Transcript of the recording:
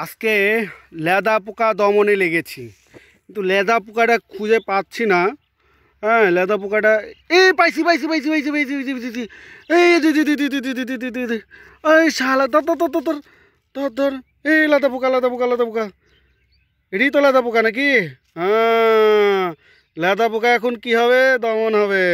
আজকে লেদা পোকা দমনে লেগেছি কিন্তু লেদা পোকাটা খুঁজে পাচ্ছি না হ্যাঁ লেদা পোকাটা এই পাইছি পাইছি পাইছি পাইছি পাইছি পাইছি পাইছি এই দিদি দিদি দিদি দিদি দিদি দিদি এই শালা তো ধর ধর তোর ধর তোর এই লেদা পোকা লেদা পোকা লেদা পোকা এটি তো লেদা পোকা নাকি হ্যাঁ লেদা পোকা এখন কি হবে দমন হবে